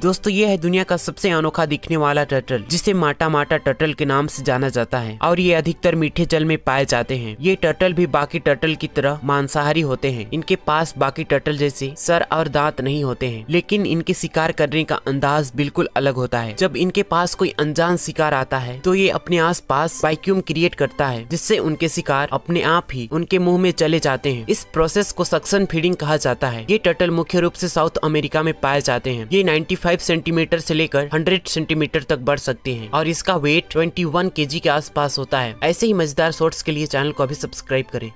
दोस्तों ये है दुनिया का सबसे अनोखा दिखने वाला टर्टल जिसे माटा माटा टर्टल के नाम से जाना जाता है और ये अधिकतर मीठे जल में पाए जाते हैं ये टर्टल भी बाकी टर्टल की तरह मांसाहारी होते हैं इनके पास बाकी टर्टल जैसे सर और दांत नहीं होते हैं लेकिन इनके शिकार करने का अंदाज बिल्कुल अलग होता है जब इनके पास कोई अनजान शिकार आता है तो ये अपने आस पास वैक्यूम क्रिएट करता है जिससे उनके शिकार अपने आप ही उनके मुँह में चले जाते हैं इस प्रोसेस को सक्सन फीडिंग कहा जाता है ये टर्टल मुख्य रूप ऐसी साउथ अमेरिका में पाए जाते हैं ये नाइन्टी 25 सेंटीमीटर से लेकर 100 सेंटीमीटर तक बढ़ सकते हैं और इसका वेट 21 केजी के आसपास होता है ऐसे ही मजेदार शॉर्ट्स के लिए चैनल को अभी सब्सक्राइब करें